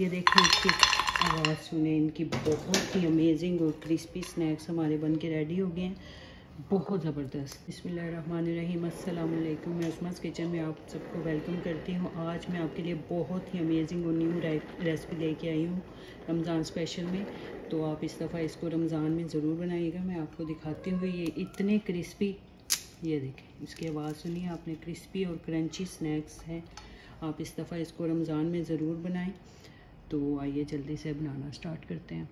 ये देखें इसकी आवाज़ सुने इनकी बहुत ही अमेजिंग और क्रिस्पी स्नैक्स हमारे बन के रेडी हो गए हैं बहुत ज़बरदस्त बसमीम अल्लाम मैं उसमस किचन में आप सबको वेलकम करती हूँ आज मैं आपके लिए बहुत ही अमेजिंग और न्यू रेसिपी लेके आई हूँ रमज़ान स्पेशल में तो आप इस दफ़ा इसको रमज़ान में ज़रूर बनाइएगा मैं आपको दिखाती हूँ ये इतने क्रिस्पी ये देखें इसकी आवाज़ सुनिए आपने क्रिस्पी और क्रंची स्नैक्स हैं आप इस दफ़ा इसको रमज़ान में ज़रूर बनाएँ तो आइए जल्दी से बनाना स्टार्ट करते हैं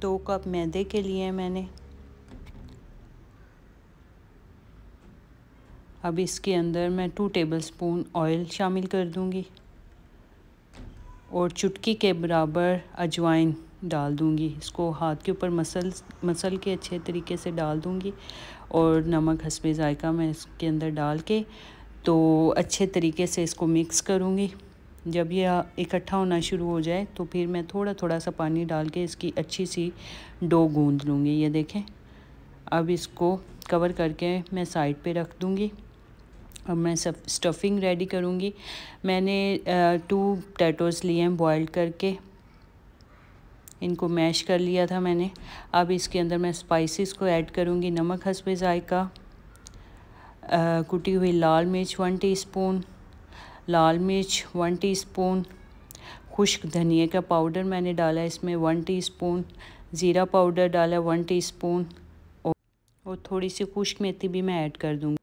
दो कप मैदे के लिए मैंने अब इसके अंदर मैं टू टेबल स्पून ऑयल शामिल कर दूंगी और चुटकी के बराबर अजवाइन डाल दूंगी इसको हाथ के ऊपर मसल मसल के अच्छे तरीके से डाल दूंगी और नमक हसबे ज़ायका मैं इसके अंदर डाल के तो अच्छे तरीके से इसको मिक्स करूँगी जब ये इकट्ठा होना शुरू हो जाए तो फिर मैं थोड़ा थोड़ा सा पानी डाल के इसकी अच्छी सी डो गूंद लूँगी ये देखें अब इसको कवर करके मैं साइड पे रख दूँगी अब मैं सब स्टफिंग रेडी करूँगी मैंने टू टैटोज लिए हैं बॉयल करके इनको मैश कर लिया था मैंने अब इसके अंदर मैं स्पाइसेस को ऐड करूँगी नमक हंसपे जायका कुटी हुई लाल मिर्च वन टीस्पून लाल मिर्च वन टीस्पून खुश्क धनिया का पाउडर मैंने डाला इसमें वन टीस्पून ज़ीरा पाउडर डाला वन टीस्पून और थोड़ी सी खुश्क मेथी भी मैं ऐड कर दूँगी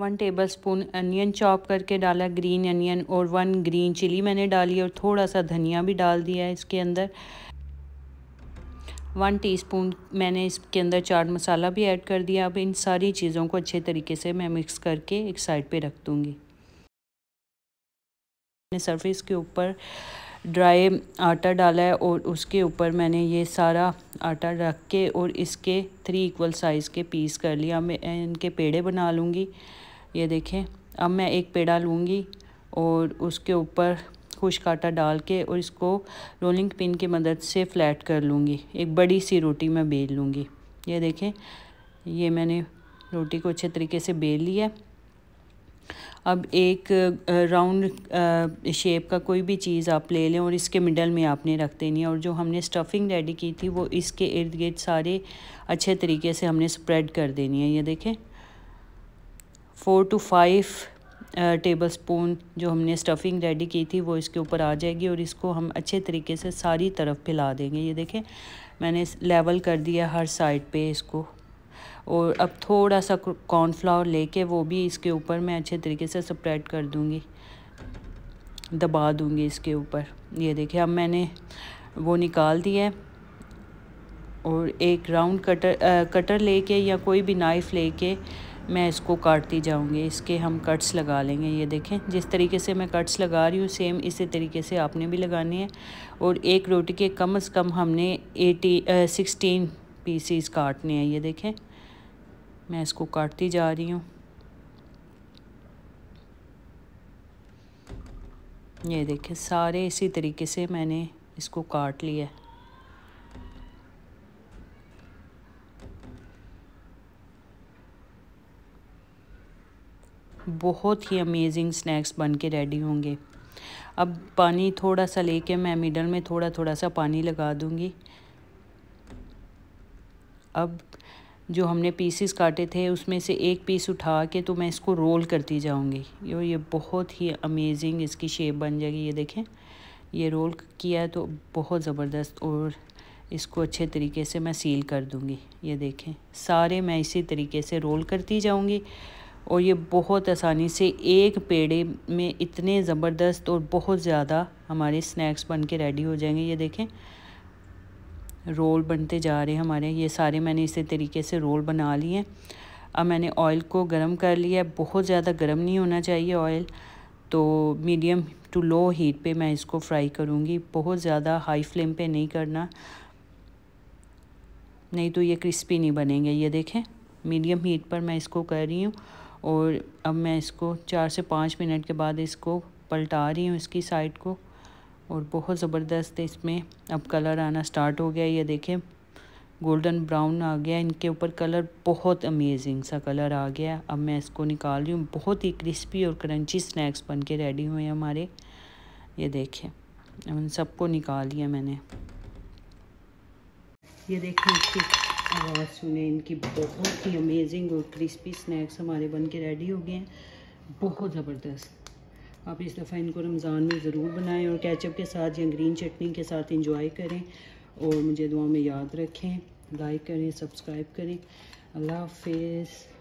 one tablespoon onion chop करके डाला ग्रीन अनियन और वन ग्रीन चिली मैंने डाली और थोड़ा सा धनिया भी डाल दिया है इसके अंदर वन टीस्पून मैंने इसके अंदर चाट मसाला भी ऐड कर दिया अब इन सारी चीज़ों को अच्छे तरीके से मैं मिक्स करके एक साइड पे रख दूँगी मैंने सरफेस के ऊपर ड्राई आटा डाला है और उसके ऊपर मैंने ये सारा आटा रख के और इसके थ्री इक्वल साइज़ के पीस कर लिया मैं इनके पेड़े बना लूँगी ये देखें अब मैं एक पेड़ा लूँगी और उसके ऊपर खुश्क आटा डाल के और इसको रोलिंग पिन की मदद से फ्लैट कर लूँगी एक बड़ी सी रोटी मैं बेल लूँगी ये देखें ये मैंने रोटी को अच्छे तरीके से बेल लिया अब एक राउंड शेप का कोई भी चीज़ आप ले लें और इसके मिडल में आपने रख देनी है और जो हमने स्टफिंग रेडी की थी वो इसके इर्द गिर्द सारे अच्छे तरीके से हमने स्प्रेड कर देनी है ये देखें four to five tablespoon जो हमने स्टफिंग रेडी की थी वो इसके ऊपर आ जाएगी और इसको हम अच्छे तरीके से सारी तरफ फैला देंगे ये देखें मैंने लेवल कर दिया हर साइड पर इसको और अब थोड़ा सा कॉर्नफ्लावर लेके वो भी इसके ऊपर मैं अच्छे तरीके से स्प्रेड कर दूँगी दबा दूँगी इसके ऊपर ये देखिए अब मैंने वो निकाल दिया है और एक राउंड कटर आ, कटर लेके या कोई भी नाइफ़ लेके मैं इसको काटती जाऊंगी इसके हम कट्स लगा लेंगे ये देखें जिस तरीके से मैं कट्स लगा रही हूँ सेम इसी तरीके से आपने भी लगानी है और एक रोटी के कम अज़ कम हमने एटी सिक्सटीन पीसीस काटने हैं ये देखें मैं इसको काटती जा रही हूँ ये देखें सारे इसी तरीके से मैंने इसको काट लिया है बहुत ही अमेजिंग स्नैक्स बन के रेडी होंगे अब पानी थोड़ा सा लेके मैं मिडल में थोड़ा थोड़ा सा पानी लगा दूँगी अब जो हमने पीसेस काटे थे उसमें से एक पीस उठा के तो मैं इसको रोल करती जाऊंगी और ये बहुत ही अमेजिंग इसकी शेप बन जाएगी ये देखें ये रोल किया है तो बहुत ज़बरदस्त और इसको अच्छे तरीके से मैं सील कर दूंगी ये देखें सारे मैं इसी तरीके से रोल करती जाऊंगी और ये बहुत आसानी से एक पेड़े में इतने ज़बरदस्त और बहुत ज़्यादा हमारे स्नैक्स बन के रेडी हो जाएंगे ये देखें रोल बनते जा रहे हैं हमारे ये सारे मैंने इसी तरीके से रोल बना लिए अब मैंने ऑयल को गर्म कर लिया बहुत ज़्यादा गर्म नहीं होना चाहिए ऑयल तो मीडियम टू लो हीट पे मैं इसको फ्राई करूँगी बहुत ज़्यादा हाई फ्लेम पे नहीं करना नहीं तो ये क्रिस्पी नहीं बनेंगे ये देखें मीडियम हीट पर मैं इसको कर रही हूँ और अब मैं इसको चार से पाँच मिनट के बाद इसको पलटा रही हूँ इसकी साइड को और बहुत ज़बरदस्त इसमें अब कलर आना स्टार्ट हो गया ये देखें गोल्डन ब्राउन आ गया इनके ऊपर कलर बहुत अमेजिंग सा कलर आ गया अब मैं इसको निकाल रही हूँ बहुत ही क्रिस्पी और क्रंची स्नैक्स बन के रेडी हुए हैं हमारे ये देखें उन सबको निकाल लिया मैंने ये देखें इसकी आवाज़ सुने इनकी बहुत ही अमेजिंग और क्रिस्पी स्नैक्स हमारे बन के रेडी हो गए हैं बहुत ज़बरदस्त आप इस दफ़ा इनको रमज़ान में ज़रूर बनाएं और कैचअप के साथ या ग्रीन चटनी के साथ इंजॉय करें और मुझे दुआ में याद रखें लाइक करें सब्सक्राइब करें अल्लाह हाफिज़